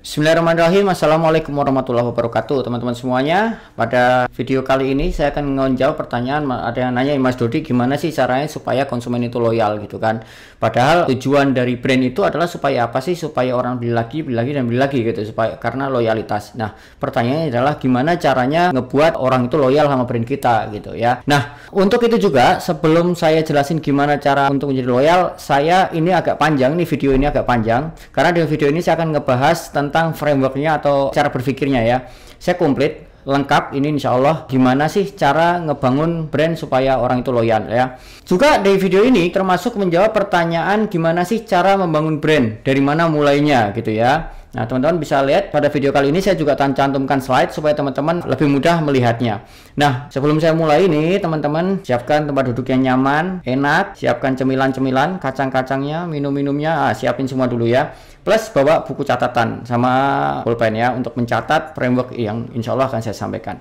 Bismillahirrahmanirrahim Assalamualaikum warahmatullahi wabarakatuh Teman-teman semuanya Pada video kali ini saya akan menjawab pertanyaan Ada yang nanya Mas Dodi gimana sih caranya supaya konsumen itu loyal gitu kan Padahal tujuan dari brand itu adalah supaya apa sih Supaya orang beli lagi, beli lagi, dan beli lagi gitu supaya Karena loyalitas Nah pertanyaannya adalah gimana caranya ngebuat orang itu loyal sama brand kita gitu ya Nah untuk itu juga sebelum saya jelasin gimana cara untuk menjadi loyal Saya ini agak panjang nih video ini agak panjang Karena di video ini saya akan ngebahas tentang tentang frameworknya atau cara berpikirnya ya. Saya komplit lengkap ini insya Allah gimana sih cara ngebangun brand supaya orang itu loyal ya juga dari video ini termasuk menjawab pertanyaan gimana sih cara membangun brand dari mana mulainya gitu ya nah teman-teman bisa lihat pada video kali ini saya juga akan cantumkan slide supaya teman-teman lebih mudah melihatnya nah sebelum saya mulai ini teman-teman siapkan tempat duduk yang nyaman enak siapkan cemilan-cemilan kacang-kacangnya minum-minumnya ah, siapin semua dulu ya plus bawa buku catatan sama pulpen ya untuk mencatat framework yang insya Allah akan saya sampaikan.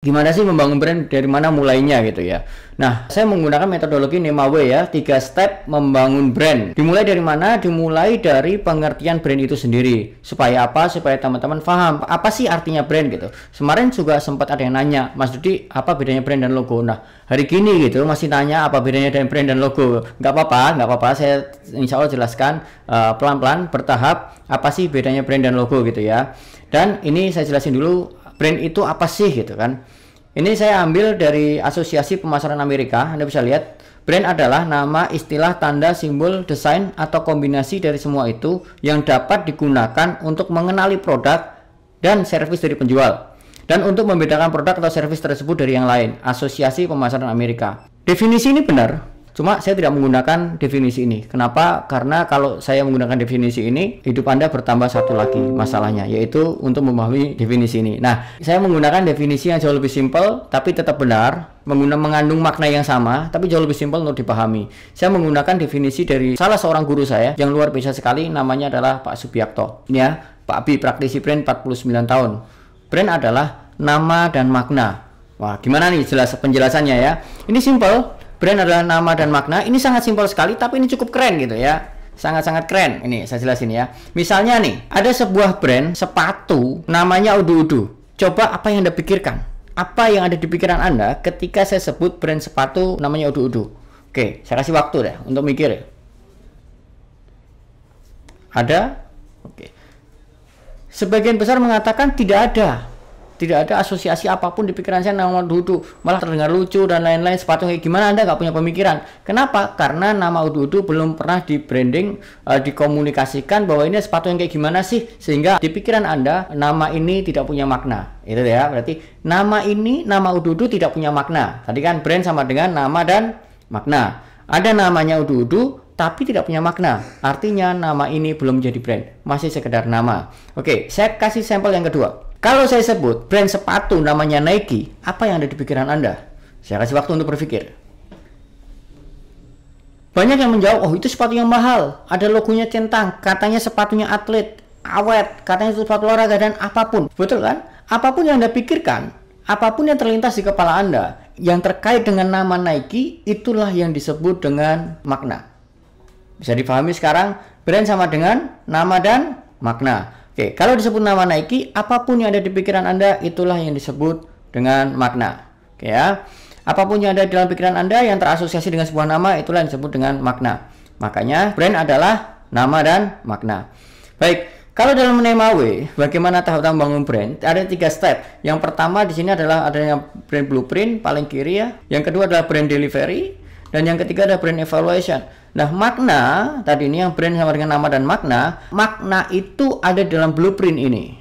Gimana sih membangun brand dari mana mulainya gitu ya. Nah, saya menggunakan metodologi Nemawe ya, tiga step membangun brand. Dimulai dari mana? Dimulai dari pengertian brand itu sendiri. Supaya apa? Supaya teman-teman paham apa sih artinya brand gitu. Kemarin juga sempat ada yang nanya, Mas Dudi, apa bedanya brand dan logo? Nah, hari gini gitu masih nanya apa bedanya dari brand dan logo. Nggak apa-apa, nggak apa-apa. Saya insya Allah jelaskan eh, pelan-pelan, uh, bertahap apa sih bedanya brand dan logo gitu ya. Dan ini saya jelasin dulu brand itu apa sih gitu kan ini saya ambil dari Asosiasi Pemasaran Amerika Anda bisa lihat brand adalah nama istilah tanda simbol desain atau kombinasi dari semua itu yang dapat digunakan untuk mengenali produk dan servis dari penjual dan untuk membedakan produk atau servis tersebut dari yang lain Asosiasi Pemasaran Amerika definisi ini benar Cuma saya tidak menggunakan definisi ini. Kenapa? Karena kalau saya menggunakan definisi ini, hidup Anda bertambah satu lagi masalahnya, yaitu untuk memahami definisi ini. Nah, saya menggunakan definisi yang jauh lebih simpel, tapi tetap benar, menggunakan mengandung makna yang sama, tapi jauh lebih simpel untuk dipahami. Saya menggunakan definisi dari salah seorang guru saya yang luar biasa sekali, namanya adalah Pak Subiakto. Ini ya, Pak Abi, praktisi brand 49 tahun. Brand adalah nama dan makna. Wah, gimana nih jelas penjelasannya ya? Ini simple, Brand adalah nama dan makna. Ini sangat simpel sekali, tapi ini cukup keren gitu ya. Sangat-sangat keren. Ini saya jelasin ya. Misalnya nih, ada sebuah brand sepatu namanya Udu Udu. Coba apa yang Anda pikirkan? Apa yang ada di pikiran Anda ketika saya sebut brand sepatu namanya Udu Udu? Oke, saya kasih waktu deh untuk mikir Ada? Oke. Sebagian besar mengatakan tidak ada tidak ada asosiasi apapun di pikiran saya nama Udu malah terdengar lucu dan lain-lain sepatu kayak gimana anda nggak punya pemikiran kenapa karena nama Udu belum pernah di branding uh, dikomunikasikan bahwa ini sepatu yang kayak gimana sih sehingga di pikiran anda nama ini tidak punya makna itu ya berarti nama ini nama Udu tidak punya makna tadi kan brand sama dengan nama dan makna ada namanya Udu Udu tapi tidak punya makna. Artinya nama ini belum jadi brand, masih sekedar nama. Oke, saya kasih sampel yang kedua. Kalau saya sebut brand sepatu namanya Nike, apa yang ada di pikiran Anda? Saya kasih waktu untuk berpikir. Banyak yang menjawab, oh itu sepatu yang mahal, ada logonya centang, katanya sepatunya atlet, awet, katanya itu sepatu olahraga, dan apapun. Betul kan? Apapun yang Anda pikirkan, apapun yang terlintas di kepala Anda, yang terkait dengan nama Nike, itulah yang disebut dengan makna. Bisa dipahami sekarang, brand sama dengan nama dan makna. Oke, kalau disebut nama Nike, apapun yang ada di pikiran Anda itulah yang disebut dengan makna. Oke ya. Apapun yang ada di dalam pikiran Anda yang terasosiasi dengan sebuah nama itulah yang disebut dengan makna. Makanya brand adalah nama dan makna. Baik, kalau dalam menema W, bagaimana tahap-tahap bangun brand? Ada tiga step. Yang pertama di sini adalah adanya brand blueprint paling kiri ya. Yang kedua adalah brand delivery. Dan yang ketiga ada brand evaluation. Nah, makna tadi ini yang brand sama dengan nama dan makna, makna itu ada dalam blueprint ini.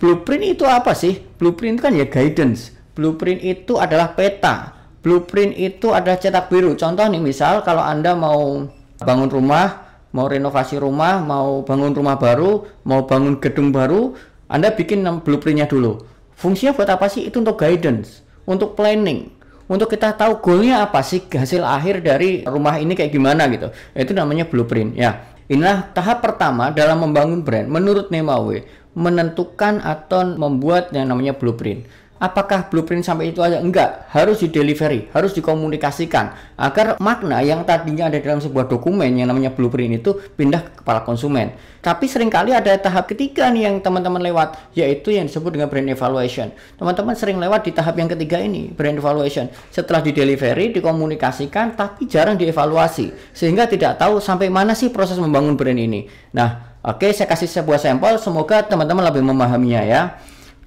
Blueprint itu apa sih? Blueprint itu kan ya guidance. Blueprint itu adalah peta. Blueprint itu adalah cetak biru. Contoh nih misal kalau Anda mau bangun rumah, mau renovasi rumah, mau bangun rumah baru, mau bangun gedung baru, Anda bikin blueprintnya dulu. Fungsinya buat apa sih? Itu untuk guidance, untuk planning untuk kita tahu goalnya apa sih hasil akhir dari rumah ini kayak gimana gitu itu namanya blueprint ya inilah tahap pertama dalam membangun brand menurut Nemawe menentukan atau membuat yang namanya blueprint apakah blueprint sampai itu aja enggak harus di delivery harus dikomunikasikan agar makna yang tadinya ada dalam sebuah dokumen yang namanya blueprint itu pindah ke kepala konsumen tapi seringkali ada tahap ketiga nih yang teman-teman lewat yaitu yang disebut dengan brand evaluation teman-teman sering lewat di tahap yang ketiga ini brand evaluation setelah di delivery dikomunikasikan tapi jarang dievaluasi sehingga tidak tahu sampai mana sih proses membangun brand ini nah oke okay, saya kasih sebuah sampel semoga teman-teman lebih memahaminya ya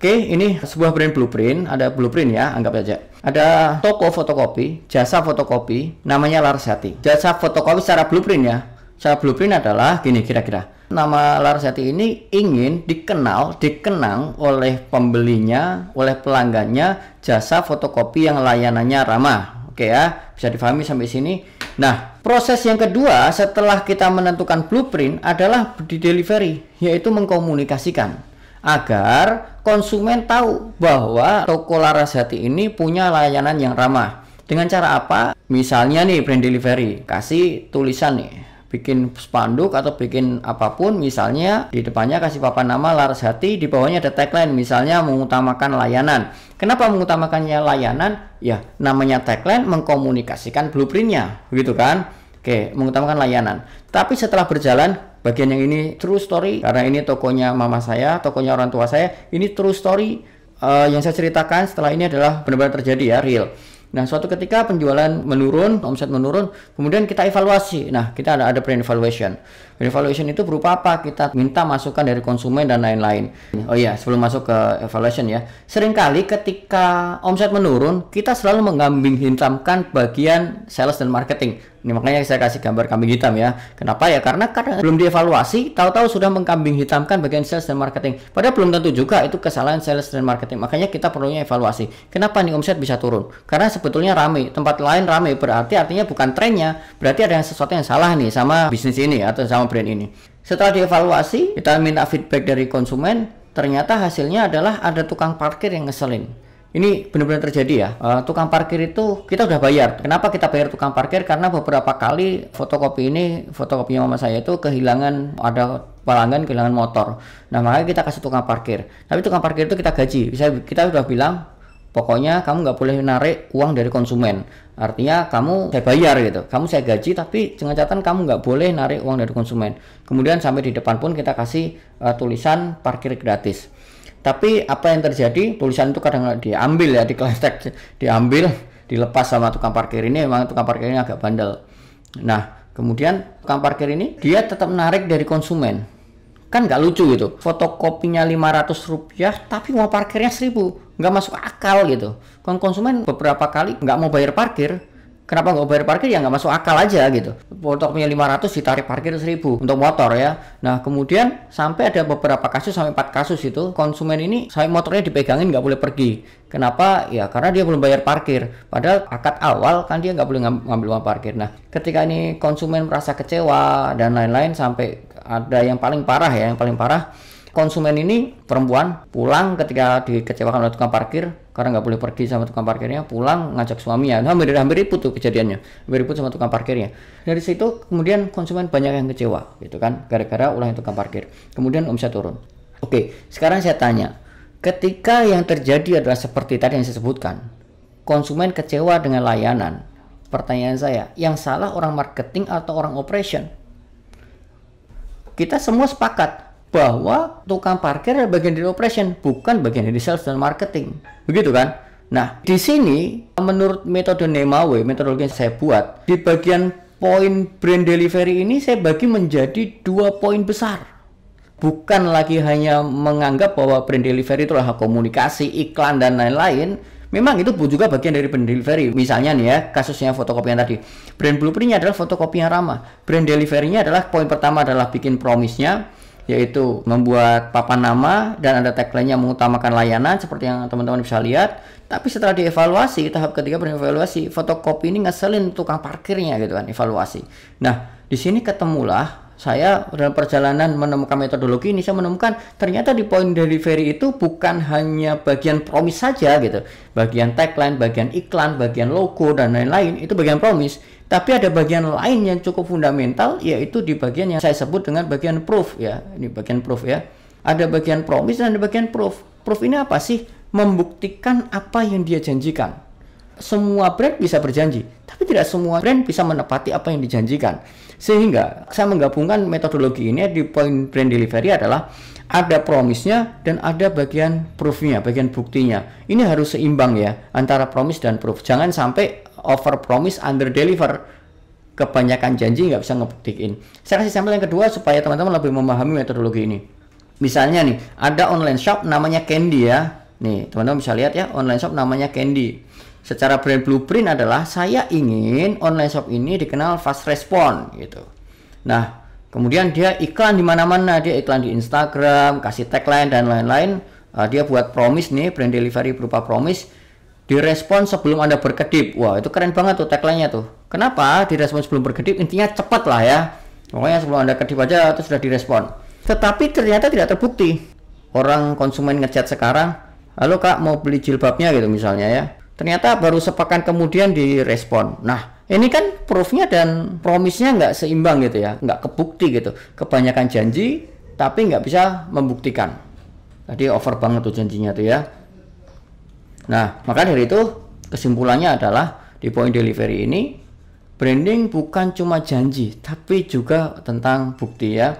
Oke, ini sebuah brand blueprint, ada blueprint ya, anggap aja. Ada toko fotokopi, jasa fotokopi, namanya Larsati. Jasa fotokopi secara blueprint ya. Secara blueprint adalah gini kira-kira. Nama Larsati ini ingin dikenal, dikenang oleh pembelinya, oleh pelanggannya jasa fotokopi yang layanannya ramah. Oke ya, bisa difahami sampai sini. Nah, proses yang kedua setelah kita menentukan blueprint adalah di delivery, yaitu mengkomunikasikan agar konsumen tahu bahwa toko Laras Hati ini punya layanan yang ramah. Dengan cara apa? Misalnya nih brand delivery, kasih tulisan nih bikin spanduk atau bikin apapun misalnya di depannya kasih papan nama Laras Hati di bawahnya ada tagline misalnya mengutamakan layanan kenapa mengutamakannya layanan ya namanya tagline mengkomunikasikan blueprintnya begitu kan Oke, mengutamakan layanan. Tapi setelah berjalan, bagian yang ini true story karena ini tokonya mama saya, tokonya orang tua saya. Ini true story uh, yang saya ceritakan setelah ini adalah benar-benar terjadi ya, real. Nah, suatu ketika penjualan menurun, omset menurun, kemudian kita evaluasi. Nah, kita ada ada brand evaluation. Brand evaluation itu berupa apa? Kita minta masukan dari konsumen dan lain-lain. Oh iya, sebelum masuk ke evaluation ya. Seringkali ketika omset menurun, kita selalu menggambing hitamkan bagian sales dan marketing. Ini makanya saya kasih gambar kambing hitam ya. Kenapa ya? Karena karena belum dievaluasi, tahu-tahu sudah mengkambing hitamkan bagian sales dan marketing. Padahal belum tentu juga itu kesalahan sales dan marketing. Makanya kita perlunya evaluasi. Kenapa nih omset bisa turun? Karena sebetulnya ramai tempat lain ramai berarti artinya bukan trennya. Berarti ada yang sesuatu yang salah nih sama bisnis ini atau sama brand ini. Setelah dievaluasi, kita minta feedback dari konsumen, ternyata hasilnya adalah ada tukang parkir yang ngeselin ini benar-benar terjadi ya uh, tukang parkir itu kita udah bayar kenapa kita bayar tukang parkir karena beberapa kali fotokopi ini fotokopinya mama saya itu kehilangan ada pelanggan kehilangan motor nah makanya kita kasih tukang parkir tapi tukang parkir itu kita gaji bisa kita sudah bilang pokoknya kamu nggak boleh narik uang dari konsumen artinya kamu saya bayar gitu kamu saya gaji tapi dengan catatan kamu nggak boleh narik uang dari konsumen kemudian sampai di depan pun kita kasih uh, tulisan parkir gratis tapi apa yang terjadi tulisan itu kadang diambil ya di kelas diambil dilepas sama tukang parkir ini memang tukang parkir ini agak bandel nah kemudian tukang parkir ini dia tetap menarik dari konsumen kan nggak lucu gitu fotokopinya 500 rupiah tapi mau parkirnya 1000 nggak masuk akal gitu kan konsumen beberapa kali nggak mau bayar parkir kenapa nggak bayar parkir ya nggak masuk akal aja gitu untuk punya 500 ditarik parkir 1000 untuk motor ya nah kemudian sampai ada beberapa kasus sampai 4 kasus itu konsumen ini saya motornya dipegangin nggak boleh pergi kenapa ya karena dia belum bayar parkir padahal akad awal kan dia nggak boleh ngambil uang parkir nah ketika ini konsumen merasa kecewa dan lain-lain sampai ada yang paling parah ya yang paling parah konsumen ini perempuan pulang ketika dikecewakan oleh tukang parkir karena nggak boleh pergi sama tukang parkirnya pulang ngajak suaminya nah, hampir hampir ribut tuh kejadiannya hampir ribut sama tukang parkirnya dari situ kemudian konsumen banyak yang kecewa gitu kan gara-gara ulang tukang parkir kemudian omset turun oke sekarang saya tanya ketika yang terjadi adalah seperti tadi yang saya sebutkan konsumen kecewa dengan layanan pertanyaan saya yang salah orang marketing atau orang operation kita semua sepakat bahwa tukang parkir adalah bagian dari operation, bukan bagian dari sales dan marketing. Begitu kan? Nah, di sini menurut metode Nemawe, metodologi yang saya buat, di bagian poin brand delivery ini saya bagi menjadi dua poin besar. Bukan lagi hanya menganggap bahwa brand delivery itu adalah komunikasi, iklan, dan lain-lain, Memang itu juga bagian dari brand delivery. Misalnya nih ya, kasusnya fotokopian tadi. Brand blueprintnya adalah fotokopi yang ramah. Brand deliverynya adalah poin pertama adalah bikin promise-nya yaitu membuat papan nama dan ada tagline yang mengutamakan layanan seperti yang teman-teman bisa lihat tapi setelah dievaluasi tahap ketiga berevaluasi fotokopi ini ngeselin tukang parkirnya gitu kan evaluasi nah di sini ketemulah saya dalam perjalanan menemukan metodologi ini saya menemukan ternyata di point delivery itu bukan hanya bagian promise saja gitu bagian tagline bagian iklan bagian logo dan lain-lain itu bagian promise tapi ada bagian lain yang cukup fundamental yaitu di bagian yang saya sebut dengan bagian proof ya ini bagian proof ya ada bagian promise dan ada bagian proof proof ini apa sih membuktikan apa yang dia janjikan semua brand bisa berjanji, tapi tidak semua brand bisa menepati apa yang dijanjikan. Sehingga saya menggabungkan metodologi ini di point brand delivery adalah ada promise-nya dan ada bagian proof-nya, bagian buktinya. Ini harus seimbang ya antara promise dan proof. Jangan sampai over promise under deliver. Kebanyakan janji nggak bisa ngebuktiin. Saya kasih sampel yang kedua supaya teman-teman lebih memahami metodologi ini. Misalnya nih, ada online shop namanya Candy ya Nih, teman-teman bisa lihat ya, online shop namanya Candy. Secara brand blueprint adalah saya ingin online shop ini dikenal fast respon gitu. Nah, kemudian dia iklan di mana-mana, dia iklan di Instagram, kasih tagline dan lain-lain. Uh, dia buat promise nih, brand delivery berupa promise direspon sebelum Anda berkedip. Wah, itu keren banget tuh tagline-nya tuh. Kenapa direspon sebelum berkedip? Intinya cepat lah ya. Pokoknya sebelum Anda kedip aja itu sudah direspon. Tetapi ternyata tidak terbukti. Orang konsumen ngechat sekarang halo kak mau beli jilbabnya gitu misalnya ya ternyata baru sepekan kemudian direspon nah ini kan proofnya dan promisnya nggak seimbang gitu ya nggak kebukti gitu kebanyakan janji tapi nggak bisa membuktikan tadi over banget tuh janjinya tuh ya nah maka dari itu kesimpulannya adalah di point delivery ini branding bukan cuma janji tapi juga tentang bukti ya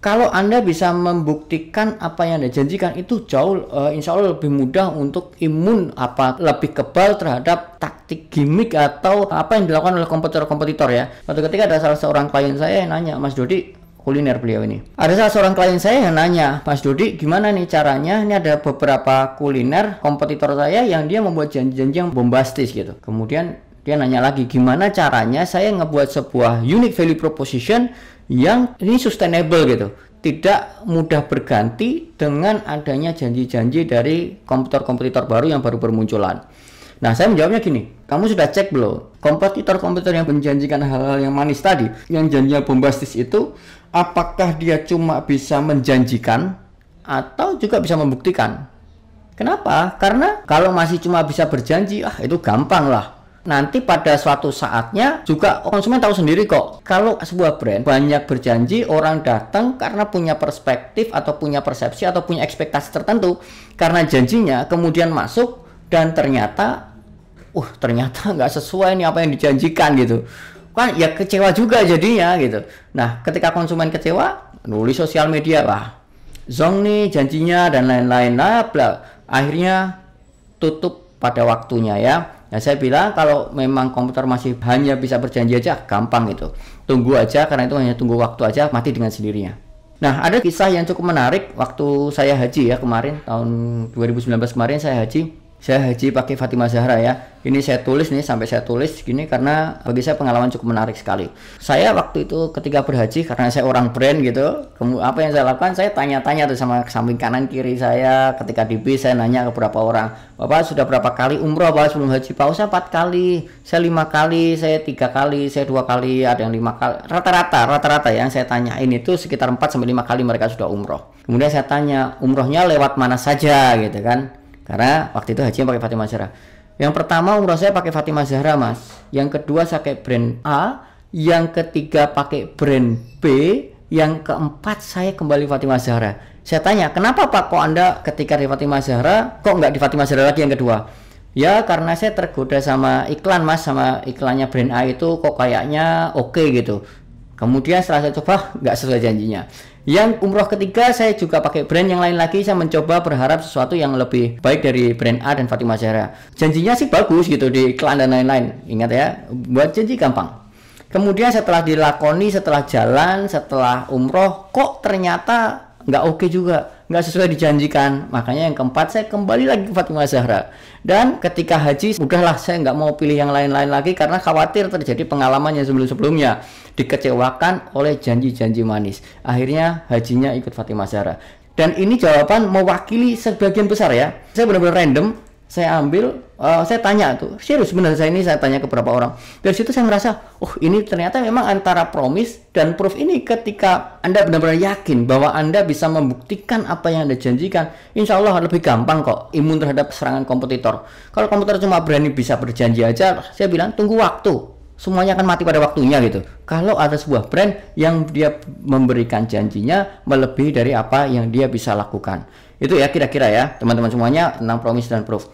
kalau Anda bisa membuktikan apa yang Anda janjikan itu jauh uh, insya Allah lebih mudah untuk imun apa lebih kebal terhadap taktik gimmick atau apa yang dilakukan oleh kompetitor-kompetitor ya. Waktu ketika ada salah seorang klien saya yang nanya, Mas Dodi, kuliner beliau ini. Ada salah seorang klien saya yang nanya, Mas Dodi, gimana nih caranya? Ini ada beberapa kuliner kompetitor saya yang dia membuat janji-janji yang bombastis gitu. Kemudian dia nanya lagi gimana caranya saya ngebuat sebuah unique value proposition yang ini sustainable gitu tidak mudah berganti dengan adanya janji-janji dari kompetitor-kompetitor baru yang baru bermunculan. Nah, saya menjawabnya gini, kamu sudah cek belum? Kompetitor-kompetitor yang menjanjikan hal-hal yang manis tadi, yang janjinya bombastis itu, apakah dia cuma bisa menjanjikan atau juga bisa membuktikan? Kenapa? Karena kalau masih cuma bisa berjanji, ah itu gampang lah nanti pada suatu saatnya juga konsumen tahu sendiri kok kalau sebuah brand banyak berjanji orang datang karena punya perspektif atau punya persepsi atau punya ekspektasi tertentu karena janjinya kemudian masuk dan ternyata uh ternyata nggak sesuai nih apa yang dijanjikan gitu kan ya kecewa juga jadinya gitu nah ketika konsumen kecewa nulis sosial media lah zong nih janjinya dan lain-lain lah bla akhirnya tutup pada waktunya ya Nah saya bilang kalau memang komputer masih hanya bisa berjanji aja gampang itu. Tunggu aja karena itu hanya tunggu waktu aja mati dengan sendirinya. Nah ada kisah yang cukup menarik waktu saya haji ya kemarin tahun 2019 kemarin saya haji saya haji pakai Fatimah Zahra ya. Ini saya tulis nih sampai saya tulis gini karena bagi saya pengalaman cukup menarik sekali. Saya waktu itu ketika berhaji karena saya orang brand gitu, apa yang saya lakukan saya tanya-tanya tuh sama samping kanan kiri saya ketika di bis saya nanya ke beberapa orang, "Bapak sudah berapa kali umroh Bapak sebelum haji?" Pak, saya 4 kali, saya lima kali, saya tiga kali, saya dua kali, ada yang lima kali. Rata-rata, rata-rata ya yang saya tanyain itu sekitar 4 sampai lima kali mereka sudah umroh. Kemudian saya tanya, "Umrohnya lewat mana saja?" gitu kan. Karena waktu itu hajinya pakai Fatimah Zahra. Yang pertama umroh saya pakai Fatimah Zahra, Mas. Yang kedua saya pakai brand A, yang ketiga pakai brand B, yang keempat saya kembali Fatimah Zahra. Saya tanya, kenapa Pak kok Anda ketika di Fatimah Zahra, kok nggak di Fatimah Zahra lagi yang kedua? Ya karena saya tergoda sama iklan mas sama iklannya brand A itu kok kayaknya oke okay gitu Kemudian setelah saya coba nggak sesuai janjinya. Yang umroh ketiga saya juga pakai brand yang lain lagi saya mencoba berharap sesuatu yang lebih baik dari brand A dan Fatimah Zahra. Janjinya sih bagus gitu di iklan dan lain-lain. Ingat ya, buat janji gampang. Kemudian setelah dilakoni, setelah jalan, setelah umroh, kok ternyata nggak oke okay juga, nggak sesuai dijanjikan. Makanya yang keempat saya kembali lagi ke Fatimah Zahra. Dan ketika haji, udahlah saya nggak mau pilih yang lain-lain lagi karena khawatir terjadi pengalaman yang sebelum-sebelumnya dikecewakan oleh janji-janji manis. Akhirnya hajinya ikut Fatimah Zahra. Dan ini jawaban mewakili sebagian besar ya. Saya benar-benar random saya ambil, uh, saya tanya tuh, serius benar saya ini saya tanya ke beberapa orang. Dari situ saya merasa, oh ini ternyata memang antara promise dan proof ini ketika Anda benar-benar yakin bahwa Anda bisa membuktikan apa yang Anda janjikan, insya Allah lebih gampang kok imun terhadap serangan kompetitor. Kalau kompetitor cuma berani bisa berjanji aja, saya bilang tunggu waktu, semuanya akan mati pada waktunya gitu. Kalau ada sebuah brand yang dia memberikan janjinya melebihi dari apa yang dia bisa lakukan. Itu ya kira-kira ya teman-teman semuanya tentang promise dan proof.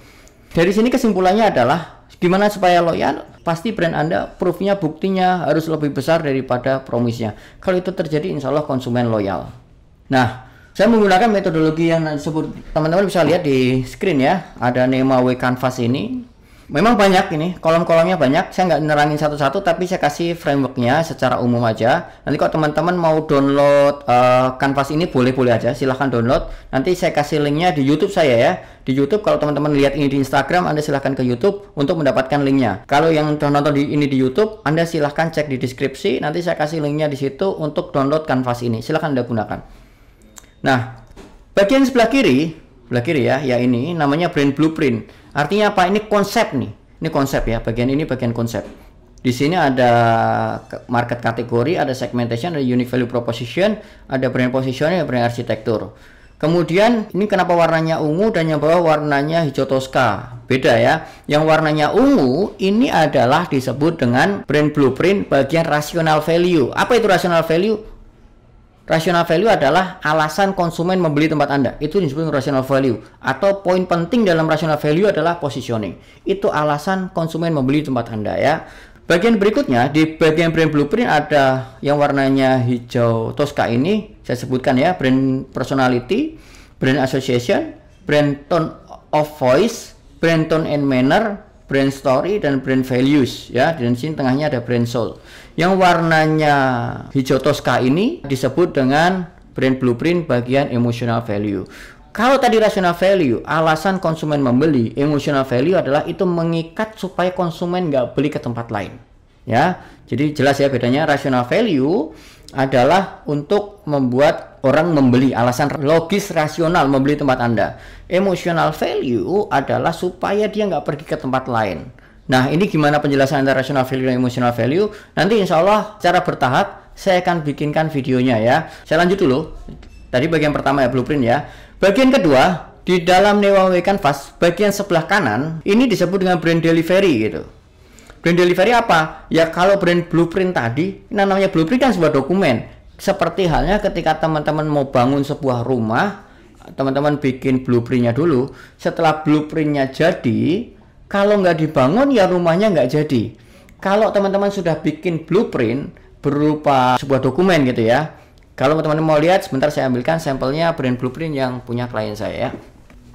Dari sini kesimpulannya adalah gimana supaya loyal? Pasti brand Anda proofnya buktinya harus lebih besar daripada promisnya Kalau itu terjadi insya Allah konsumen loyal. Nah, saya menggunakan metodologi yang disebut teman-teman bisa lihat di screen ya. Ada nama W Canvas ini Memang banyak ini, kolom-kolomnya banyak. Saya nggak nerangin satu-satu, tapi saya kasih frameworknya secara umum aja. Nanti kalau teman-teman mau download uh, ini boleh-boleh aja, silahkan download. Nanti saya kasih linknya di YouTube saya ya. Di YouTube kalau teman-teman lihat ini di Instagram, anda silahkan ke YouTube untuk mendapatkan linknya. Kalau yang nonton di, ini di YouTube, anda silahkan cek di deskripsi. Nanti saya kasih linknya di situ untuk download kanvas ini. Silahkan anda gunakan. Nah, bagian sebelah kiri, sebelah kiri ya, ya ini namanya Brand Blueprint. Artinya apa? Ini konsep nih. Ini konsep ya. Bagian ini bagian konsep. Di sini ada market kategori, ada segmentation, ada unique value proposition, ada brand positioning, ada brand arsitektur. Kemudian ini kenapa warnanya ungu dan yang bawah warnanya hijau toska? Beda ya. Yang warnanya ungu ini adalah disebut dengan brand blueprint bagian rational value. Apa itu rational value? Rational value adalah alasan konsumen membeli tempat Anda. Itu disebut rational value. Atau poin penting dalam rational value adalah positioning. Itu alasan konsumen membeli tempat Anda ya. Bagian berikutnya di bagian brand blueprint ada yang warnanya hijau Tosca ini saya sebutkan ya brand personality, brand association, brand tone of voice, brand tone and manner, brand story dan brand values ya. Dan sini tengahnya ada brand soul. Yang warnanya hijau toska ini disebut dengan brand blueprint bagian emotional value. Kalau tadi rational value, alasan konsumen membeli, emotional value adalah itu mengikat supaya konsumen nggak beli ke tempat lain. Ya, jadi jelas ya bedanya rational value adalah untuk membuat orang membeli alasan logis rasional membeli tempat Anda. Emotional value adalah supaya dia nggak pergi ke tempat lain Nah, ini gimana penjelasan antara rational value dan emotional value? Nanti insya Allah secara bertahap saya akan bikinkan videonya ya. Saya lanjut dulu. Tadi bagian pertama ya blueprint ya. Bagian kedua, di dalam Newawe Canvas, bagian sebelah kanan, ini disebut dengan brand delivery gitu. Brand delivery apa? Ya kalau brand blueprint tadi, nah namanya blueprint kan sebuah dokumen. Seperti halnya ketika teman-teman mau bangun sebuah rumah, teman-teman bikin blueprintnya dulu. Setelah blueprintnya jadi, kalau nggak dibangun ya rumahnya nggak jadi. Kalau teman-teman sudah bikin blueprint berupa sebuah dokumen gitu ya. Kalau teman-teman mau lihat, sebentar saya ambilkan sampelnya brand blueprint yang punya klien saya ya.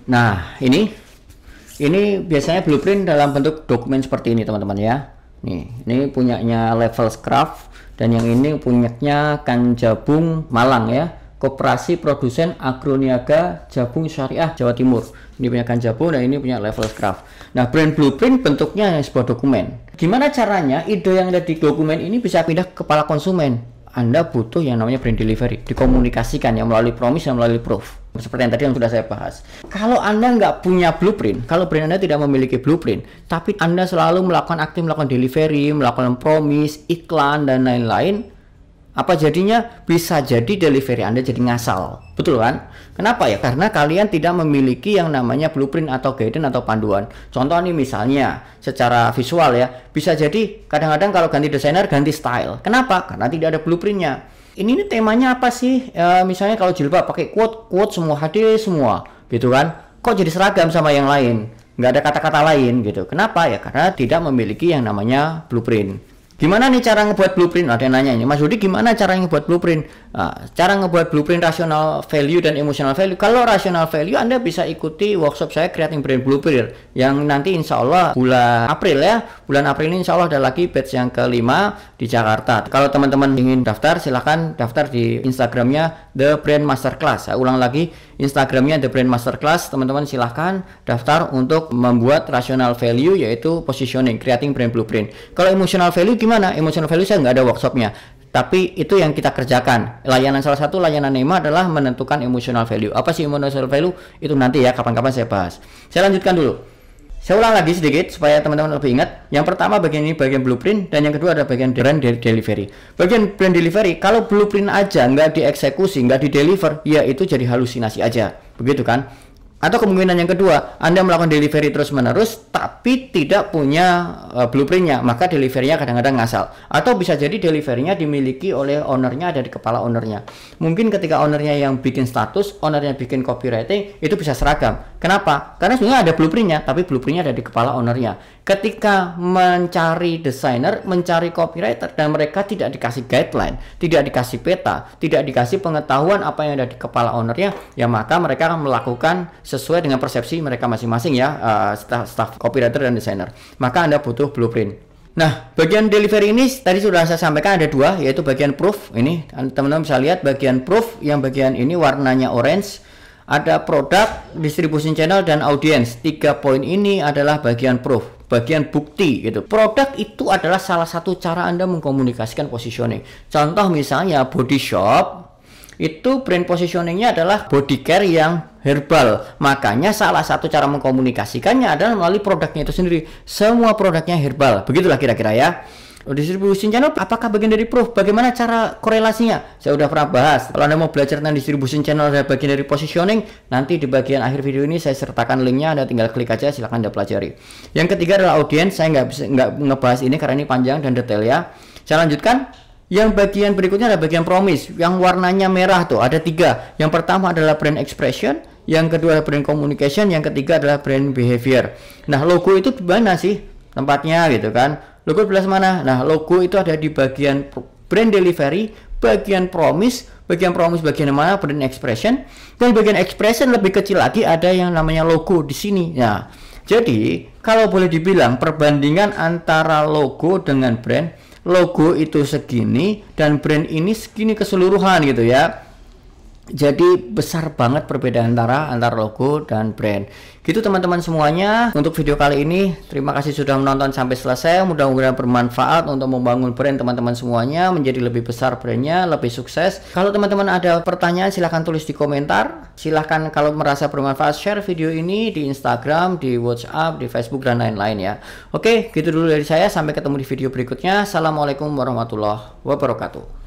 Nah, ini ini biasanya blueprint dalam bentuk dokumen seperti ini teman-teman ya. Nih, ini punyanya Level Craft dan yang ini punyanya Kanjabung Malang ya. Koperasi Produsen Agroniaga Jabung Syariah Jawa Timur. Ini punya Kan Jabung dan nah ini punya Level Craft. Nah, brand blueprint bentuknya hanya sebuah dokumen. Gimana caranya ide yang ada di dokumen ini bisa pindah ke kepala konsumen? Anda butuh yang namanya brand delivery, dikomunikasikan yang melalui promise dan melalui proof. Seperti yang tadi yang sudah saya bahas. Kalau Anda nggak punya blueprint, kalau brand Anda tidak memiliki blueprint, tapi Anda selalu melakukan aktif, melakukan delivery, melakukan promise, iklan, dan lain-lain, apa jadinya bisa jadi delivery Anda jadi ngasal betul kan kenapa ya karena kalian tidak memiliki yang namanya blueprint atau guidance atau panduan contoh nih misalnya secara visual ya bisa jadi kadang-kadang kalau ganti desainer ganti style kenapa karena tidak ada blueprintnya ini, ini temanya apa sih e, misalnya kalau jilbab pakai quote quote semua hadir semua gitu kan kok jadi seragam sama yang lain nggak ada kata-kata lain gitu kenapa ya karena tidak memiliki yang namanya blueprint Gimana nih cara ngebuat blueprint? Ada yang nanya ini, Mas Yudi gimana cara ngebuat blueprint? Nah, cara ngebuat blueprint rasional value dan emotional value. Kalau rasional value, Anda bisa ikuti workshop saya Creating Brand Blueprint yang nanti insya Allah bulan April ya. Bulan April ini insya Allah ada lagi batch yang kelima di Jakarta. Kalau teman-teman ingin daftar, silahkan daftar di Instagramnya The Brand Masterclass. Saya ulang lagi, Instagramnya The Brand Masterclass. Teman-teman silahkan daftar untuk membuat rational value yaitu positioning, creating brand blueprint. Kalau emotional value gimana? Emotional value saya nggak ada workshopnya tapi itu yang kita kerjakan layanan salah satu layanan NEMA adalah menentukan emotional value apa sih emotional value itu nanti ya kapan-kapan saya bahas saya lanjutkan dulu saya ulang lagi sedikit supaya teman-teman lebih ingat. Yang pertama bagian ini bagian blueprint dan yang kedua ada bagian brand delivery. Bagian brand delivery kalau blueprint aja nggak dieksekusi, nggak dideliver, ya itu jadi halusinasi aja. Begitu kan? Atau kemungkinan yang kedua, Anda melakukan delivery terus-menerus tapi tidak punya uh, blueprintnya, maka deliverynya kadang-kadang ngasal. Atau bisa jadi deliverynya dimiliki oleh ownernya ada di kepala ownernya. Mungkin ketika ownernya yang bikin status, ownernya bikin copywriting, itu bisa seragam. Kenapa? Karena sebenarnya ada blueprintnya, tapi blueprintnya ada di kepala ownernya ketika mencari desainer, mencari copywriter dan mereka tidak dikasih guideline, tidak dikasih peta, tidak dikasih pengetahuan apa yang ada di kepala ownernya, ya maka mereka akan melakukan sesuai dengan persepsi mereka masing-masing ya uh, staff, staff copywriter dan desainer. Maka Anda butuh blueprint. Nah, bagian delivery ini tadi sudah saya sampaikan ada dua, yaitu bagian proof. Ini teman-teman bisa lihat bagian proof yang bagian ini warnanya orange ada produk, distribusi channel, dan audiens. Tiga poin ini adalah bagian proof, bagian bukti gitu. Produk itu adalah salah satu cara Anda mengkomunikasikan positioning. Contoh misalnya body shop, itu brand positioningnya adalah body care yang herbal. Makanya salah satu cara mengkomunikasikannya adalah melalui produknya itu sendiri. Semua produknya herbal. Begitulah kira-kira ya. Oh, distribusi channel apakah bagian dari proof? Bagaimana cara korelasinya? Saya sudah pernah bahas. Kalau Anda mau belajar tentang distribusi channel saya bagian dari positioning, nanti di bagian akhir video ini saya sertakan linknya. Anda tinggal klik aja, silahkan Anda pelajari. Yang ketiga adalah audience. Saya nggak bisa nggak ngebahas ini karena ini panjang dan detail ya. Saya lanjutkan. Yang bagian berikutnya adalah bagian promise. Yang warnanya merah tuh ada tiga. Yang pertama adalah brand expression, yang kedua adalah brand communication, yang ketiga adalah brand behavior. Nah logo itu di sih? tempatnya gitu kan logo belas mana nah logo itu ada di bagian brand delivery bagian promise bagian promise bagian mana brand expression dan bagian expression lebih kecil lagi ada yang namanya logo di sini nah jadi kalau boleh dibilang perbandingan antara logo dengan brand logo itu segini dan brand ini segini keseluruhan gitu ya jadi besar banget perbedaan antara antar logo dan brand. Gitu teman-teman semuanya untuk video kali ini. Terima kasih sudah menonton sampai selesai. Mudah-mudahan bermanfaat untuk membangun brand teman-teman semuanya menjadi lebih besar brandnya, lebih sukses. Kalau teman-teman ada pertanyaan silahkan tulis di komentar. Silahkan kalau merasa bermanfaat share video ini di Instagram, di WhatsApp, di Facebook dan lain-lain ya. Oke, gitu dulu dari saya. Sampai ketemu di video berikutnya. Assalamualaikum warahmatullahi wabarakatuh.